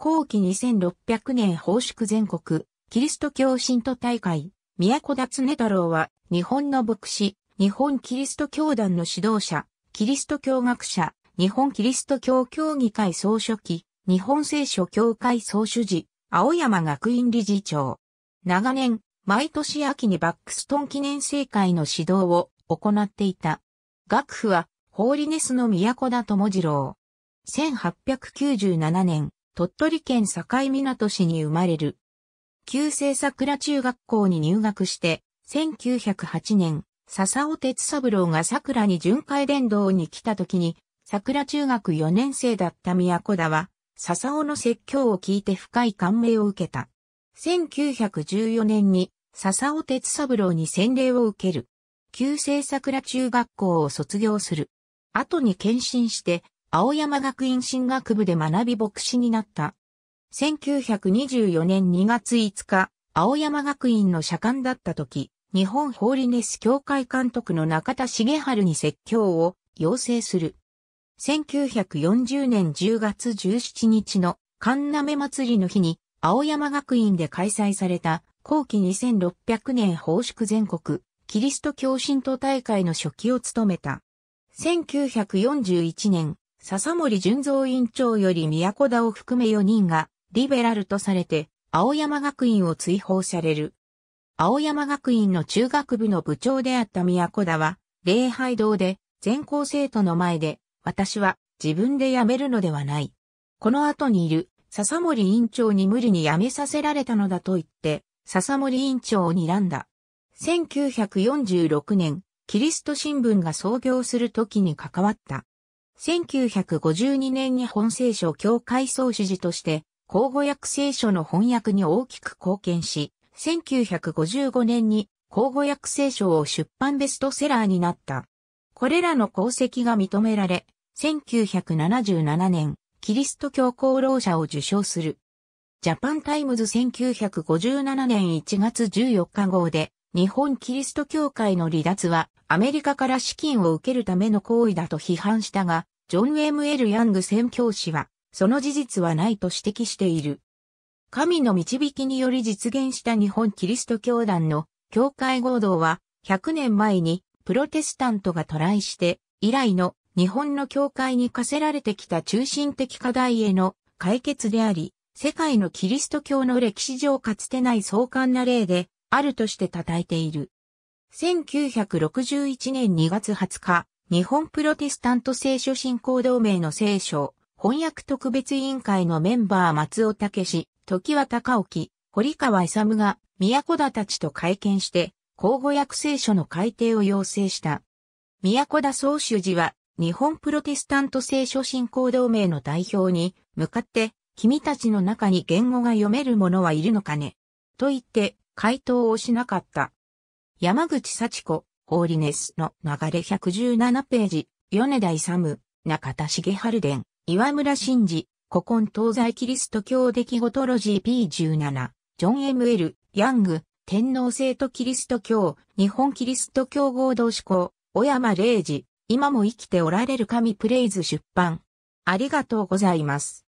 後期2600年奉祝全国、キリスト教信徒大会、宮古田常太郎は、日本の牧師、日本キリスト教団の指導者、キリスト教学者、日本キリスト教協議会総書記、日本聖書協会総主事、青山学院理事長。長年、毎年秋にバックストン記念聖会の指導を行っていた。学府は、ホーリネスの宮古田智次郎。1897年、鳥取県境港市に生まれる。旧制桜中学校に入学して、1908年、笹尾哲三郎が桜に巡回伝道に来た時に、桜中学4年生だった宮古田は、笹尾の説教を聞いて深い感銘を受けた。1914年に、笹尾哲三郎に洗礼を受ける。旧制桜中学校を卒業する。後に献身して、青山学院進学部で学び牧師になった。1924年2月5日、青山学院の社官だった時、日本ホーリネス協会監督の中田茂春に説教を要請する。1940年10月17日の神メ祭りの日に、青山学院で開催された、後期2600年奉祝全国、キリスト教信徒大会の初期を務めた。1941年、笹森純造員長より宮古田を含め4人が、リベラルとされて、青山学院を追放される。青山学院の中学部の部長であった宮古田は、礼拝堂で、全校生徒の前で、私は自分で辞めるのではない。この後にいる笹森委員長に無理に辞めさせられたのだと言って、笹森委員長を睨んだ。1946年、キリスト新聞が創業する時に関わった。1952年に本聖書教会総主事として、口語訳聖書の翻訳に大きく貢献し、1955年に口語訳聖書を出版ベストセラーになった。これらの功績が認められ、1977年、キリスト教功労者を受賞する。ジャパンタイムズ1957年1月14日号で、日本キリスト教会の離脱はアメリカから資金を受けるための行為だと批判したが、ジョン・ M.L. ヤング宣教師は、その事実はないと指摘している。神の導きにより実現した日本キリスト教団の教会合同は、100年前にプロテスタントがトライして、以来の日本の教会に課せられてきた中心的課題への解決であり、世界のキリスト教の歴史上かつてない壮観な例であるとして称えている。1961年2月20日、日本プロテスタント聖書信仰同盟の聖書、翻訳特別委員会のメンバー松尾武時は高沖、堀川勇が、宮古田たちと会見して、交互訳聖書の改定を要請した。宮古田総主事は、日本プロテスタント聖書信仰同盟の代表に、向かって、君たちの中に言語が読める者はいるのかねと言って、回答をしなかった。山口幸子、オーリネスの流れ117ページ、米田勇、中田重春伝、岩村真治、古今東西キリスト教出来事ロジー P17、ジョン・ M.L.、ヤング、天皇制とキリスト教、日本キリスト教合同志向、小山玲二、今も生きておられる神プレイズ出版。ありがとうございます。